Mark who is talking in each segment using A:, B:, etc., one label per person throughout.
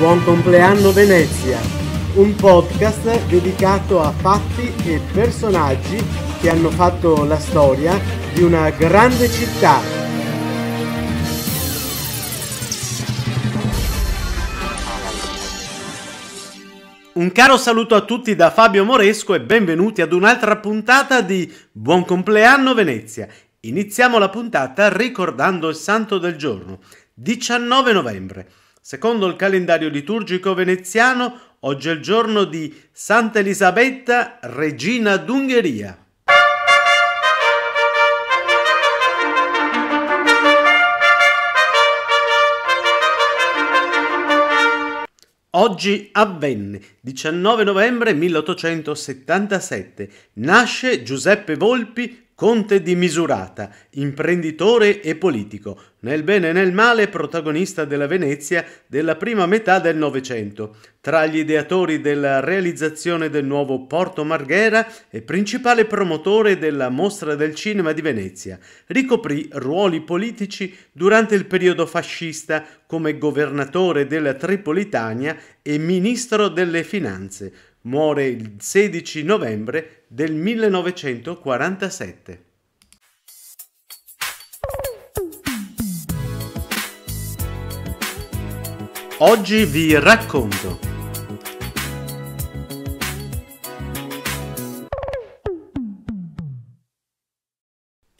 A: Buon compleanno Venezia, un podcast dedicato a fatti e personaggi che hanno fatto la storia di una grande città. Un caro saluto a tutti da Fabio Moresco e benvenuti ad un'altra puntata di Buon compleanno Venezia. Iniziamo la puntata ricordando il santo del giorno, 19 novembre. Secondo il calendario liturgico veneziano, oggi è il giorno di Santa Elisabetta, regina d'Ungheria. Oggi avvenne, 19 novembre 1877, nasce Giuseppe Volpi, Conte di Misurata, imprenditore e politico, nel bene e nel male protagonista della Venezia della prima metà del Novecento, tra gli ideatori della realizzazione del nuovo Porto Marghera e principale promotore della Mostra del Cinema di Venezia, ricoprì ruoli politici durante il periodo fascista come governatore della Tripolitania e ministro delle Finanze, Muore il 16 novembre del 1947. Oggi vi racconto.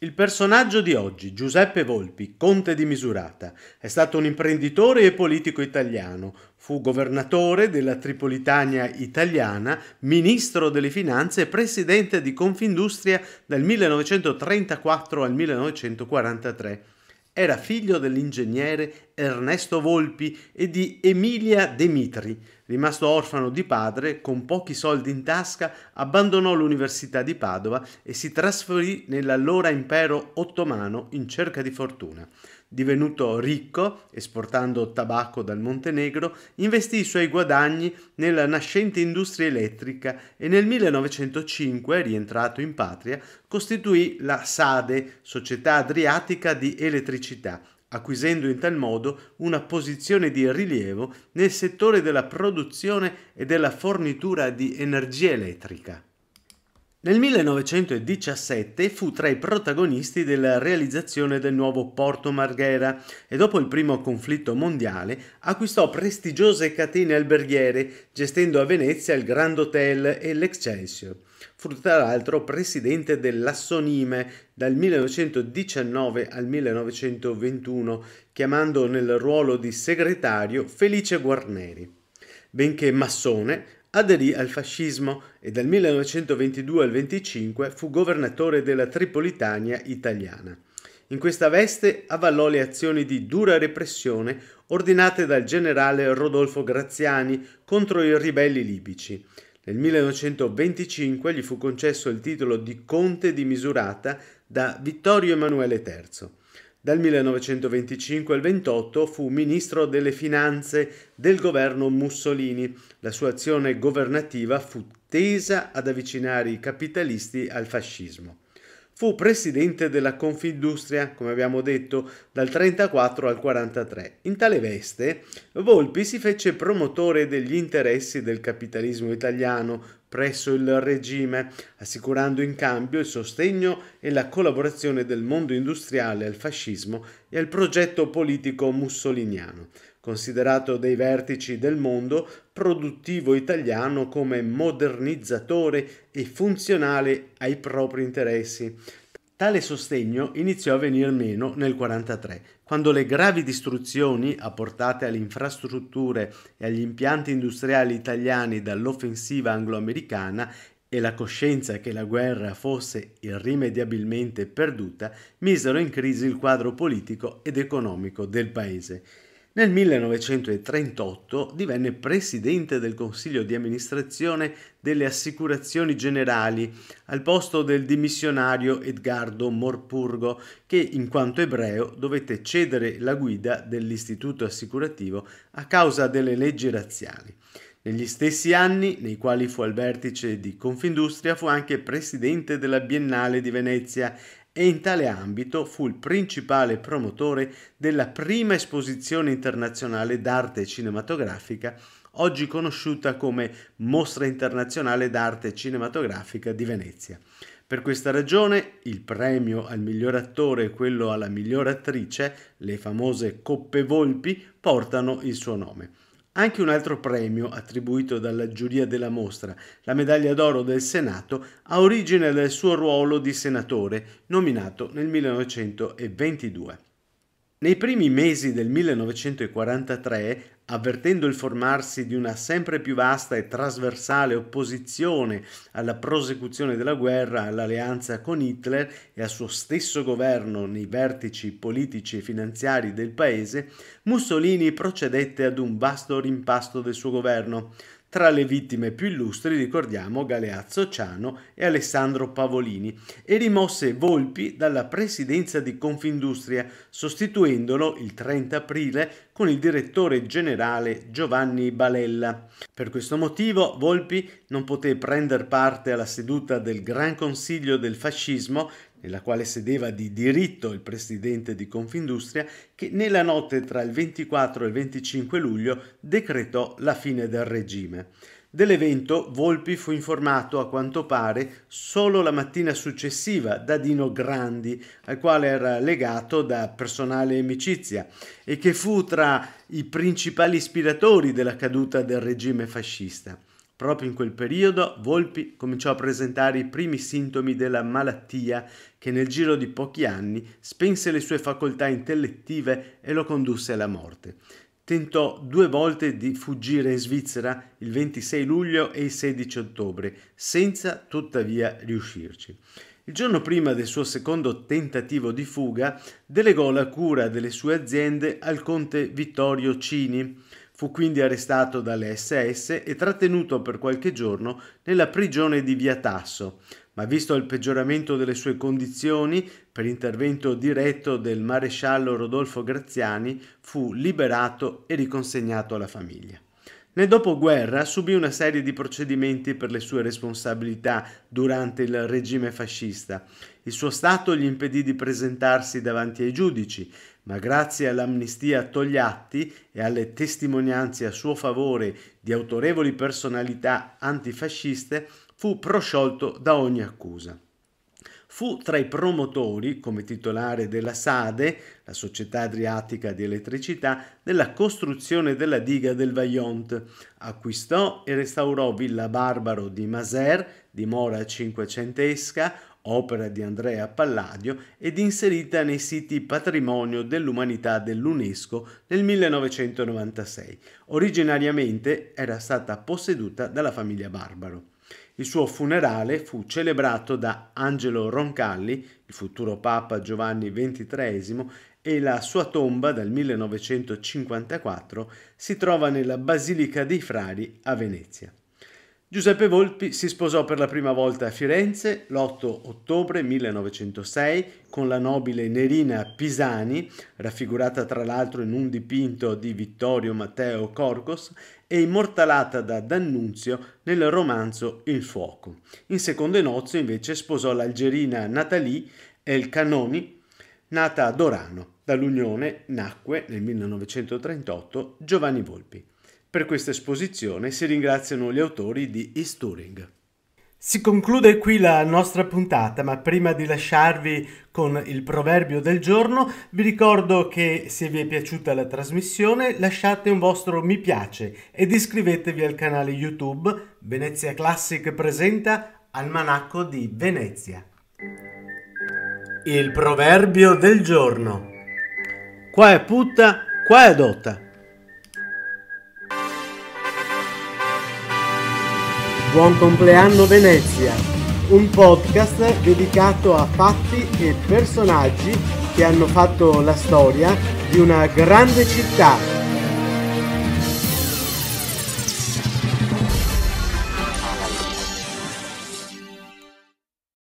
A: Il personaggio di oggi, Giuseppe Volpi, conte di Misurata, è stato un imprenditore e politico italiano, Fu governatore della Tripolitania italiana, ministro delle finanze e presidente di Confindustria dal 1934 al 1943. Era figlio dell'ingegnere Ernesto Volpi e di Emilia De Mitri. Rimasto orfano di padre, con pochi soldi in tasca, abbandonò l'Università di Padova e si trasferì nell'allora impero ottomano in cerca di fortuna. Divenuto ricco, esportando tabacco dal Montenegro, investì i suoi guadagni nella nascente industria elettrica e nel 1905, rientrato in patria, costituì la SADE, Società Adriatica di Elettricità, acquisendo in tal modo una posizione di rilievo nel settore della produzione e della fornitura di energia elettrica. Nel 1917 fu tra i protagonisti della realizzazione del nuovo Porto Marghera e dopo il primo conflitto mondiale acquistò prestigiose catene alberghiere, gestendo a Venezia il Grand Hotel e l'Excelsior. Fu tra l'altro presidente dell'Assonime dal 1919 al 1921, chiamando nel ruolo di segretario Felice Guarneri. Benché massone, aderì al fascismo e dal 1922 al 25 fu governatore della Tripolitania italiana. In questa veste avallò le azioni di dura repressione ordinate dal generale Rodolfo Graziani contro i ribelli libici. Nel 1925 gli fu concesso il titolo di Conte di Misurata da Vittorio Emanuele III. Dal 1925 al 28 fu ministro delle finanze del governo Mussolini. La sua azione governativa fu tesa ad avvicinare i capitalisti al fascismo. Fu presidente della Confindustria, come abbiamo detto, dal 34 al 43. In tale veste, Volpi si fece promotore degli interessi del capitalismo italiano, presso il regime, assicurando in cambio il sostegno e la collaborazione del mondo industriale al fascismo e al progetto politico mussoliniano, considerato dai vertici del mondo produttivo italiano come modernizzatore e funzionale ai propri interessi, Tale sostegno iniziò a venir meno nel 1943, quando le gravi distruzioni apportate alle infrastrutture e agli impianti industriali italiani dall'offensiva anglo-americana e la coscienza che la guerra fosse irrimediabilmente perduta misero in crisi il quadro politico ed economico del paese. Nel 1938 divenne presidente del consiglio di amministrazione delle assicurazioni generali al posto del dimissionario Edgardo Morpurgo che in quanto ebreo dovette cedere la guida dell'istituto assicurativo a causa delle leggi razziali. Negli stessi anni, nei quali fu al vertice di Confindustria, fu anche presidente della Biennale di Venezia e in tale ambito fu il principale promotore della prima esposizione internazionale d'arte cinematografica, oggi conosciuta come Mostra internazionale d'arte cinematografica di Venezia. Per questa ragione il premio al miglior attore e quello alla miglior attrice, le famose coppe volpi, portano il suo nome. Anche un altro premio attribuito dalla giuria della mostra, la medaglia d'oro del Senato, ha origine dal suo ruolo di senatore, nominato nel 1922. Nei primi mesi del 1943, avvertendo il formarsi di una sempre più vasta e trasversale opposizione alla prosecuzione della guerra, all'alleanza con Hitler e al suo stesso governo nei vertici politici e finanziari del paese, Mussolini procedette ad un vasto rimpasto del suo governo, tra le vittime più illustri ricordiamo Galeazzo Ciano e Alessandro Pavolini e rimosse Volpi dalla presidenza di Confindustria, sostituendolo il 30 aprile con il direttore generale Giovanni Balella. Per questo motivo Volpi non poté prendere parte alla seduta del Gran Consiglio del Fascismo nella quale sedeva di diritto il presidente di Confindustria, che nella notte tra il 24 e il 25 luglio decretò la fine del regime. Dell'evento Volpi fu informato a quanto pare solo la mattina successiva da Dino Grandi, al quale era legato da personale amicizia e che fu tra i principali ispiratori della caduta del regime fascista. Proprio in quel periodo Volpi cominciò a presentare i primi sintomi della malattia che nel giro di pochi anni spense le sue facoltà intellettive e lo condusse alla morte. Tentò due volte di fuggire in Svizzera il 26 luglio e il 16 ottobre, senza tuttavia riuscirci. Il giorno prima del suo secondo tentativo di fuga, delegò la cura delle sue aziende al conte Vittorio Cini, Fu quindi arrestato dalle SS e trattenuto per qualche giorno nella prigione di Via Tasso, ma visto il peggioramento delle sue condizioni per intervento diretto del maresciallo Rodolfo Graziani, fu liberato e riconsegnato alla famiglia. Nel dopoguerra subì una serie di procedimenti per le sue responsabilità durante il regime fascista il suo stato gli impedì di presentarsi davanti ai giudici, ma grazie all'amnistia a Togliatti e alle testimonianze a suo favore di autorevoli personalità antifasciste, fu prosciolto da ogni accusa. Fu tra i promotori, come titolare della SADE, la Società Adriatica di Elettricità, della costruzione della diga del Vaillant. Acquistò e restaurò Villa Barbaro di Maser, dimora cinquecentesca, opera di Andrea Palladio ed inserita nei siti Patrimonio dell'Umanità dell'UNESCO nel 1996. Originariamente era stata posseduta dalla famiglia Barbaro. Il suo funerale fu celebrato da Angelo Roncalli, il futuro Papa Giovanni XXIII, e la sua tomba dal 1954 si trova nella Basilica dei Frari a Venezia. Giuseppe Volpi si sposò per la prima volta a Firenze l'8 ottobre 1906 con la nobile Nerina Pisani, raffigurata tra l'altro in un dipinto di Vittorio Matteo Corcos e immortalata da D'Annunzio nel romanzo Il fuoco. In seconde nozze invece sposò l'algerina Nathalie El Canoni, nata a Dorano. Dall'unione nacque nel 1938 Giovanni Volpi. Per questa esposizione si ringraziano gli autori di East Isturing. Si conclude qui la nostra puntata, ma prima di lasciarvi con il proverbio del giorno, vi ricordo che se vi è piaciuta la trasmissione lasciate un vostro mi piace ed iscrivetevi al canale YouTube Venezia Classic presenta Almanacco di Venezia. Il proverbio del giorno. Qua è putta, qua è dotta. Buon compleanno Venezia, un podcast dedicato a fatti e personaggi che hanno fatto la storia di una grande città